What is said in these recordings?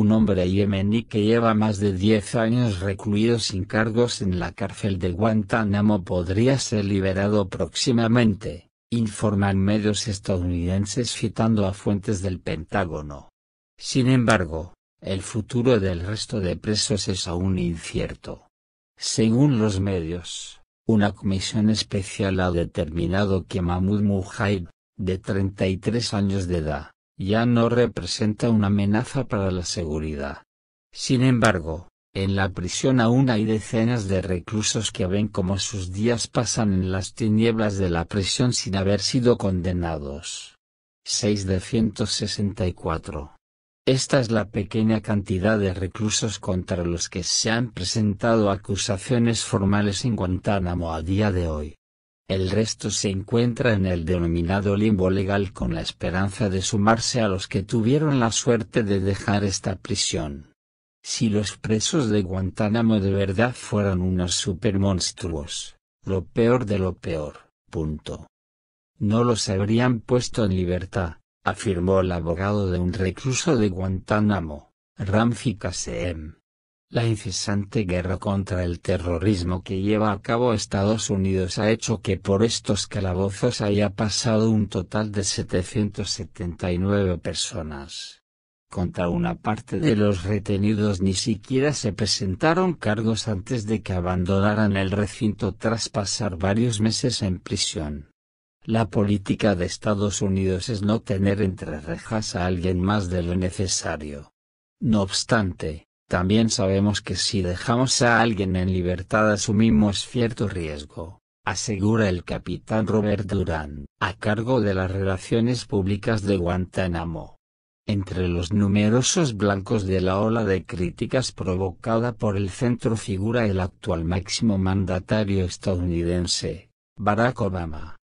un hombre yemení que lleva más de 10 años recluido sin cargos en la cárcel de Guantánamo podría ser liberado próximamente, informan medios estadounidenses citando a fuentes del Pentágono. Sin embargo, el futuro del resto de presos es aún incierto. Según los medios, una comisión especial ha determinado que Mahmoud Mujahid, de 33 años de edad, ya no representa una amenaza para la seguridad. Sin embargo, en la prisión aún hay decenas de reclusos que ven cómo sus días pasan en las tinieblas de la prisión sin haber sido condenados. 6 de 164. Esta es la pequeña cantidad de reclusos contra los que se han presentado acusaciones formales en Guantánamo a día de hoy. El resto se encuentra en el denominado limbo legal con la esperanza de sumarse a los que tuvieron la suerte de dejar esta prisión. Si los presos de Guantánamo de verdad fueran unos supermonstruos, lo peor de lo peor, punto. No los habrían puesto en libertad, afirmó el abogado de un recluso de Guantánamo, Ramfi Kasem. La incesante guerra contra el terrorismo que lleva a cabo Estados Unidos ha hecho que por estos calabozos haya pasado un total de 779 personas. Contra una parte de los retenidos ni siquiera se presentaron cargos antes de que abandonaran el recinto tras pasar varios meses en prisión. La política de Estados Unidos es no tener entre rejas a alguien más de lo necesario. No obstante, también sabemos que si dejamos a alguien en libertad asumimos cierto riesgo, asegura el capitán Robert Durán, a cargo de las relaciones públicas de Guantánamo. Entre los numerosos blancos de la ola de críticas provocada por el centro figura el actual máximo mandatario estadounidense, Barack Obama.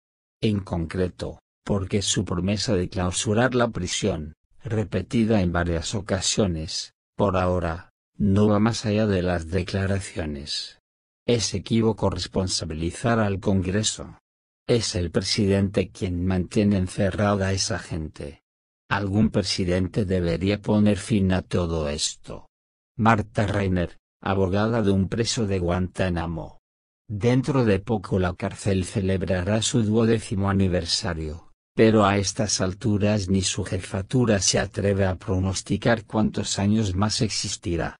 En concreto, porque su promesa de clausurar la prisión, repetida en varias ocasiones, por ahora, no va más allá de las declaraciones. Es equívoco responsabilizar al Congreso. Es el presidente quien mantiene encerrada a esa gente. Algún presidente debería poner fin a todo esto. Marta Reiner, abogada de un preso de Guantánamo. Dentro de poco la cárcel celebrará su duodécimo aniversario, pero a estas alturas ni su jefatura se atreve a pronosticar cuántos años más existirá.